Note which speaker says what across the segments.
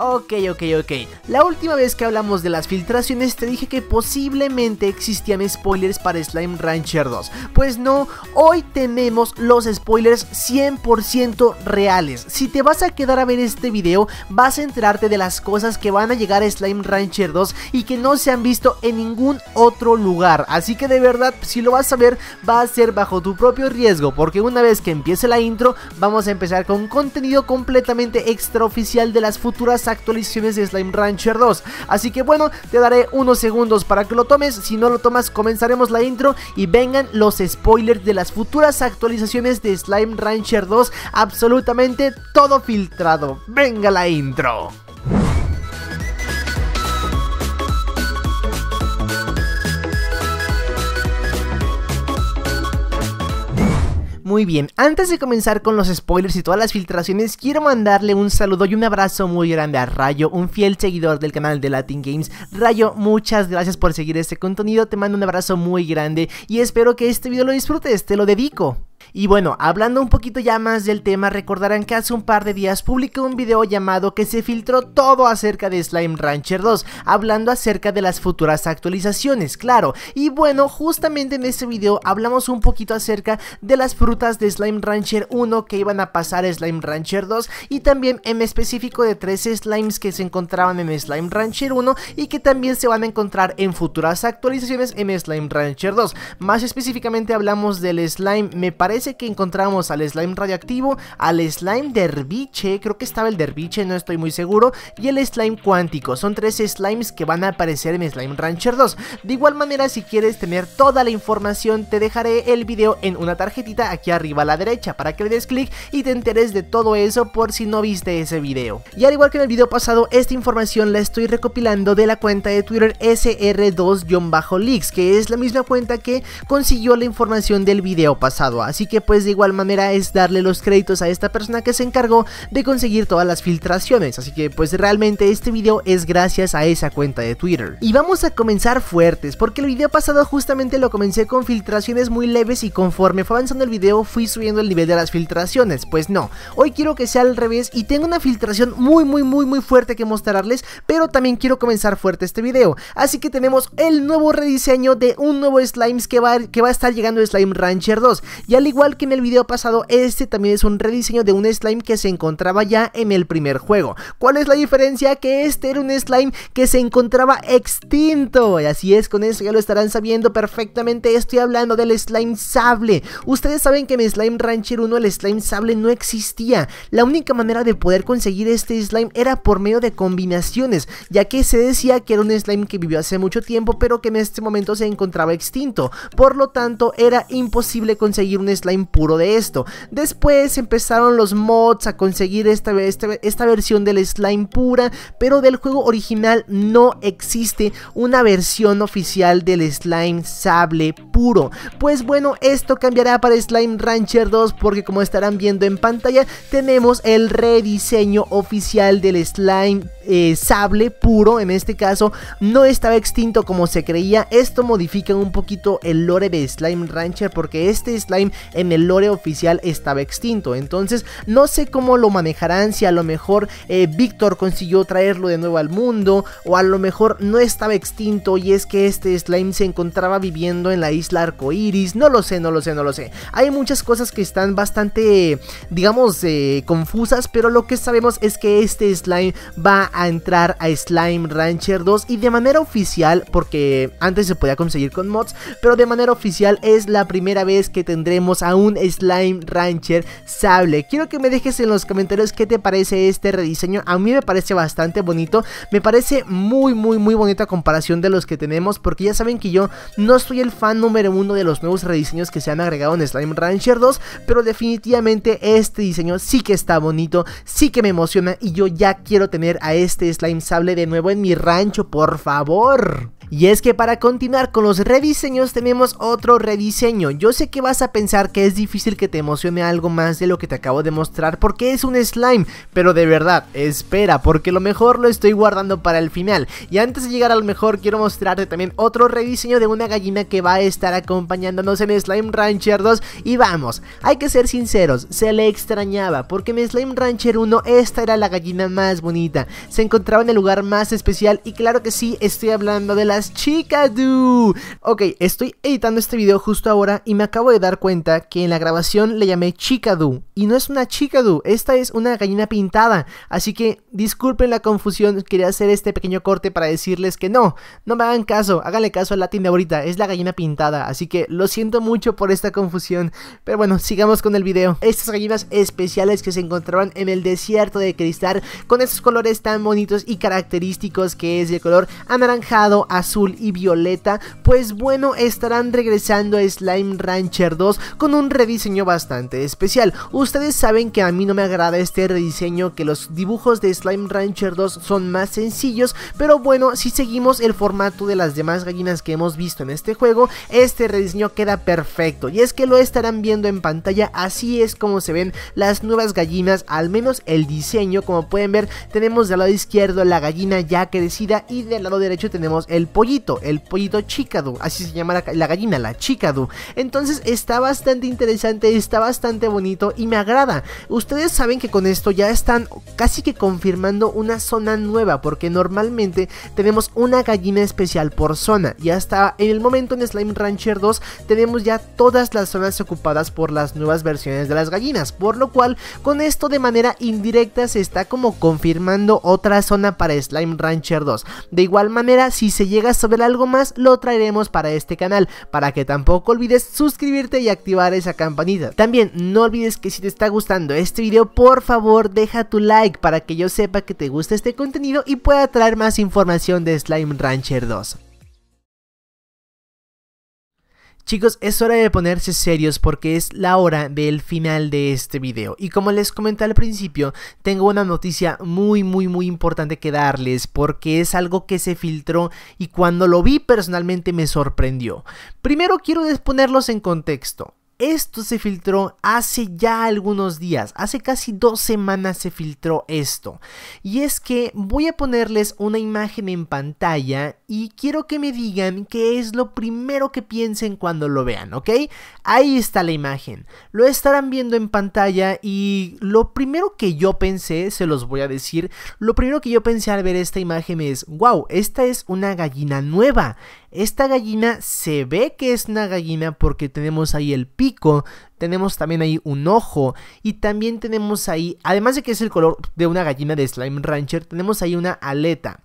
Speaker 1: Ok, ok, ok. La última vez que hablamos de las filtraciones te dije que posiblemente existían spoilers para Slime Rancher 2. Pues no, hoy tenemos los spoilers 100% reales. Si te vas a quedar a ver este video, vas a enterarte de las cosas que van a llegar a Slime Rancher 2 y que no se han visto en ningún otro lugar. Así que de verdad, si lo vas a ver, va a ser bajo tu propio riesgo, porque una vez que empiece la intro, vamos a empezar con contenido completamente extraoficial de las futuras actualizaciones de Slime Rancher 2. Así que bueno, te daré unos segundos para que lo tomes. Si no lo tomas, comenzaremos la intro y vengan los spoilers de las futuras actualizaciones de Slime Rancher 2. Absolutamente todo filtrado. Venga la intro. Muy bien, antes de comenzar con los spoilers y todas las filtraciones, quiero mandarle un saludo y un abrazo muy grande a Rayo, un fiel seguidor del canal de Latin Games. Rayo, muchas gracias por seguir este contenido, te mando un abrazo muy grande y espero que este video lo disfrutes, te lo dedico. Y bueno, hablando un poquito ya más del tema, recordarán que hace un par de días publiqué un video llamado que se filtró todo acerca de Slime Rancher 2, hablando acerca de las futuras actualizaciones, claro. Y bueno, justamente en este video hablamos un poquito acerca de las frutas de Slime Rancher 1 que iban a pasar a Slime Rancher 2 y también en específico de tres slimes que se encontraban en Slime Rancher 1 y que también se van a encontrar en futuras actualizaciones en Slime Rancher 2. Más específicamente hablamos del slime, me parece que encontramos al slime radioactivo al slime derviche, creo que estaba el derviche, no estoy muy seguro, y el slime cuántico. Son tres slimes que van a aparecer en Slime Rancher 2. De igual manera, si quieres tener toda la información, te dejaré el video en una tarjetita aquí arriba a la derecha para que le des clic y te enteres de todo eso por si no viste ese video. Y al igual que en el video pasado, esta información la estoy recopilando de la cuenta de Twitter SR2-Leaks, que es la misma cuenta que consiguió la información del video pasado. Así que pues de igual manera es darle los créditos a esta persona que se encargó de conseguir todas las filtraciones, así que pues realmente este video es gracias a esa cuenta de Twitter. Y vamos a comenzar fuertes, porque el video pasado justamente lo comencé con filtraciones muy leves y conforme fue avanzando el video fui subiendo el nivel de las filtraciones, pues no, hoy quiero que sea al revés y tengo una filtración muy muy muy muy fuerte que mostrarles, pero también quiero comenzar fuerte este video, así que tenemos el nuevo rediseño de un nuevo Slimes que va, que va a estar llegando Slime Rancher 2, y al igual igual que en el video pasado, este también es un rediseño de un slime que se encontraba ya en el primer juego. ¿Cuál es la diferencia? Que este era un slime que se encontraba extinto. Y así es, con eso ya lo estarán sabiendo perfectamente. Estoy hablando del slime sable. Ustedes saben que en slime rancher 1, el slime sable, no existía. La única manera de poder conseguir este slime era por medio de combinaciones, ya que se decía que era un slime que vivió hace mucho tiempo, pero que en este momento se encontraba extinto. Por lo tanto, era imposible conseguir un slime puro de esto. Después empezaron los mods a conseguir esta, este, esta versión del slime pura, pero del juego original no existe una versión oficial del slime sable puro. Pues bueno, esto cambiará para Slime Rancher 2 porque como estarán viendo en pantalla, tenemos el rediseño oficial del slime eh, sable puro, en este caso no estaba extinto como se creía, esto modifica un poquito el lore de Slime Rancher porque este slime en el lore oficial estaba extinto. Entonces no sé cómo lo manejarán, si a lo mejor eh, Víctor consiguió traerlo de nuevo al mundo o a lo mejor no estaba extinto y es que este slime se encontraba viviendo en la isla arcoiris. No lo sé, no lo sé, no lo sé. Hay muchas cosas que están bastante, digamos, eh, confusas, pero lo que sabemos es que este slime va a entrar a Slime Rancher 2 y de manera oficial, porque antes se podía conseguir con mods, pero de manera oficial es la primera vez que tendremos a un Slime Rancher Sable. Quiero que me dejes en los comentarios qué te parece este rediseño. A mí me parece bastante bonito. Me parece muy, muy, muy bonita comparación de los que tenemos. Porque ya saben que yo no soy el fan número uno de los nuevos rediseños que se han agregado en Slime Rancher 2. Pero definitivamente este diseño sí que está bonito. Sí que me emociona. Y yo ya quiero tener a este Slime Sable de nuevo en mi rancho, por favor. Y es que para continuar con los rediseños tenemos otro rediseño. Yo sé que vas a pensar que es difícil que te emocione algo más de lo que te acabo de mostrar porque es un slime, pero de verdad, espera, porque lo mejor lo estoy guardando para el final. Y antes de llegar al mejor, quiero mostrarte también otro rediseño de una gallina que va a estar acompañándonos en Slime Rancher 2 y vamos, hay que ser sinceros, se le extrañaba porque en Slime Rancher 1 esta era la gallina más bonita, se encontraba en el lugar más especial y claro que sí, estoy hablando de la Chicadú Ok, estoy editando este video justo ahora y me acabo de dar cuenta que en la grabación le llamé Chicadú, Y no es una Chicadú esta es una gallina pintada. Así que disculpen la confusión, quería hacer este pequeño corte para decirles que no, no me hagan caso, háganle caso al latín de ahorita, es la gallina pintada. Así que lo siento mucho por esta confusión. Pero bueno, sigamos con el video. Estas gallinas especiales que se encontraban en el desierto de cristal con esos colores tan bonitos y característicos que es de color anaranjado, azul azul y violeta, pues bueno, estarán regresando a Slime Rancher 2 con un rediseño bastante especial. Ustedes saben que a mí no me agrada este rediseño, que los dibujos de Slime Rancher 2 son más sencillos, pero bueno, si seguimos el formato de las demás gallinas que hemos visto en este juego, este rediseño queda perfecto. Y es que lo estarán viendo en pantalla, así es como se ven las nuevas gallinas, al menos el diseño, como pueden ver, tenemos del lado izquierdo la gallina ya crecida y del lado derecho tenemos el pollito, el pollito chicado, así se llama la, gallina, la chicado. Entonces está bastante interesante, está bastante bonito y me agrada. Ustedes saben que con esto ya están casi que confirmando una zona nueva, porque normalmente tenemos una gallina especial por zona y hasta en el momento en Slime Rancher 2 tenemos ya todas las zonas ocupadas por las nuevas versiones de las gallinas, por lo cual con esto de manera indirecta se está como confirmando otra zona para Slime Rancher 2. De igual manera, si se llega sobre algo más, lo traeremos para este canal, para que tampoco olvides suscribirte y activar esa campanita. También no olvides que si te está gustando este video, por favor deja tu like para que yo sepa que te gusta este contenido y pueda traer más información de Slime Rancher 2. Chicos, es hora de ponerse serios porque es la hora del final de este video. Y como les comenté al principio, tengo una noticia muy muy muy importante que darles porque es algo que se filtró y cuando lo vi personalmente me sorprendió. Primero quiero ponerlos en contexto. Esto se filtró hace ya algunos días, hace casi dos semanas se filtró esto. Y es que voy a ponerles una imagen en pantalla y quiero que me digan qué es lo primero que piensen cuando lo vean, ¿ok? Ahí está la imagen. Lo estarán viendo en pantalla y lo primero que yo pensé, se los voy a decir, lo primero que yo pensé al ver esta imagen es, wow, esta es una gallina nueva. Esta gallina se ve que es una gallina porque tenemos ahí el pico, tenemos también ahí un ojo y también tenemos ahí, además de que es el color de una gallina de Slime Rancher, tenemos ahí una aleta.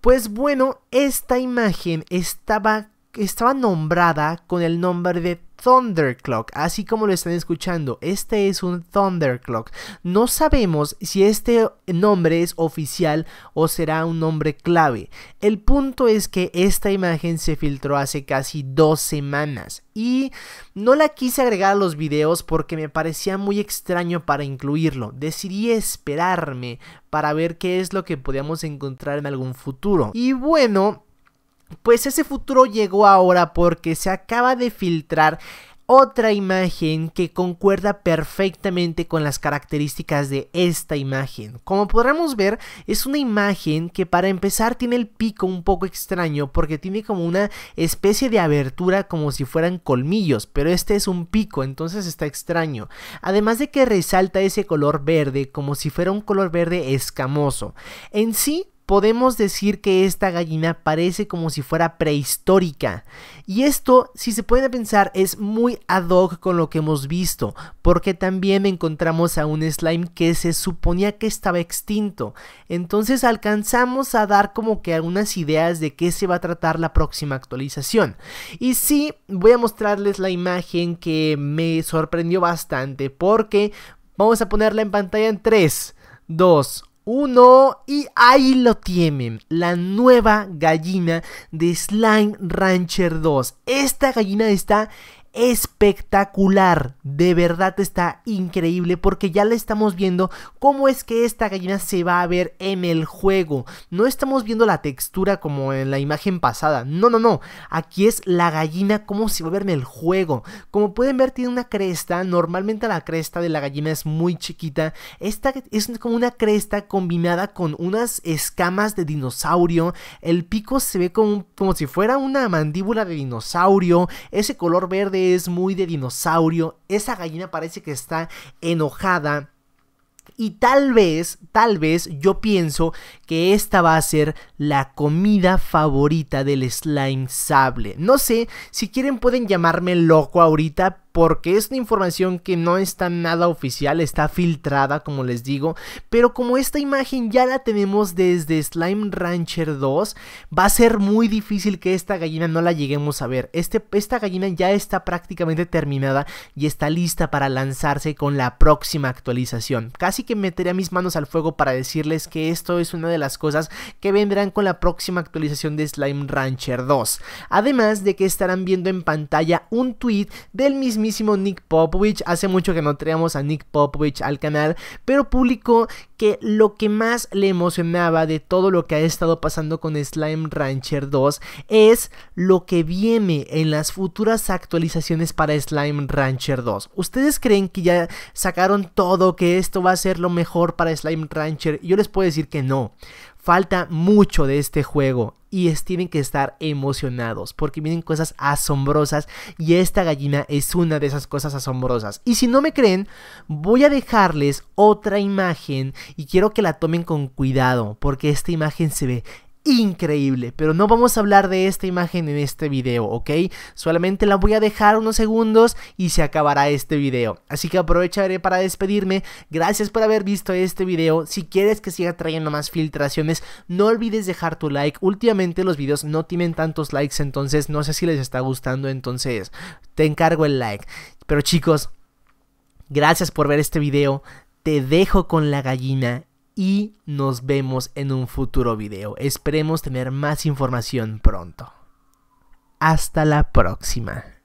Speaker 1: Pues bueno, esta imagen estaba estaba nombrada con el nombre de Thunderclock, así como lo están escuchando. Este es un Thunderclock. No sabemos si este nombre es oficial o será un nombre clave. El punto es que esta imagen se filtró hace casi dos semanas y no la quise agregar a los videos porque me parecía muy extraño para incluirlo. Decidí esperarme para ver qué es lo que podíamos encontrar en algún futuro. Y bueno, pues ese futuro llegó ahora porque se acaba de filtrar otra imagen que concuerda perfectamente con las características de esta imagen. Como podremos ver, es una imagen que para empezar tiene el pico un poco extraño porque tiene como una especie de abertura como si fueran colmillos, pero este es un pico, entonces está extraño. Además de que resalta ese color verde como si fuera un color verde escamoso. En sí, podemos decir que esta gallina parece como si fuera prehistórica. Y esto, si se pueden pensar, es muy ad hoc con lo que hemos visto, porque también encontramos a un slime que se suponía que estaba extinto. Entonces alcanzamos a dar como que algunas ideas de qué se va a tratar la próxima actualización. Y sí, voy a mostrarles la imagen que me sorprendió bastante, porque vamos a ponerla en pantalla en 3, 2, uno y ahí lo tienen, la nueva gallina de Slime Rancher 2. Esta gallina está espectacular, de verdad está increíble porque ya le estamos viendo cómo es que esta gallina se va a ver en el juego. No estamos viendo la textura como en la imagen pasada, no, no, no, aquí es la gallina Como se va a ver en el juego. Como pueden ver tiene una cresta, normalmente la cresta de la gallina es muy chiquita, esta es como una cresta combinada con unas escamas de dinosaurio, el pico se ve como, como si fuera una mandíbula de dinosaurio, ese color verde es muy de dinosaurio, esa gallina parece que está enojada. Y tal vez, tal vez yo pienso que esta va a ser la comida favorita del slime sable. No sé, si quieren pueden llamarme loco ahorita, porque es una información que no está nada oficial, está filtrada como les digo, pero como esta imagen ya la tenemos desde Slime Rancher 2, va a ser muy difícil que esta gallina no la lleguemos a ver. Este, esta gallina ya está prácticamente terminada y está lista para lanzarse con la próxima actualización. Casi que metería mis manos al fuego para decirles que esto es una de las cosas que vendrán con la próxima actualización de Slime Rancher 2. Además de que estarán viendo en pantalla un tweet del mismo mismísimo Nick Popovich, hace mucho que no traíamos a Nick Popovich al canal, pero publicó que lo que más le emocionaba de todo lo que ha estado pasando con Slime Rancher 2 es lo que viene en las futuras actualizaciones para Slime Rancher 2. ¿Ustedes creen que ya sacaron todo, que esto va a ser lo mejor para Slime Rancher? Yo les puedo decir que no. Falta mucho de este juego y tienen que estar emocionados porque vienen cosas asombrosas y esta gallina es una de esas cosas asombrosas. Y si no me creen, voy a dejarles otra imagen y quiero que la tomen con cuidado porque esta imagen se ve increíble, pero no vamos a hablar de esta imagen en este video, ¿ok? Solamente la voy a dejar unos segundos y se acabará este video. Así que aprovecharé para despedirme. Gracias por haber visto este video. Si quieres que siga trayendo más filtraciones, no olvides dejar tu like. Últimamente los videos no tienen tantos likes, entonces no sé si les está gustando, entonces te encargo el like. Pero chicos, gracias por ver este video. Te dejo con la gallina y nos vemos en un futuro video. Esperemos tener más información pronto. Hasta la próxima.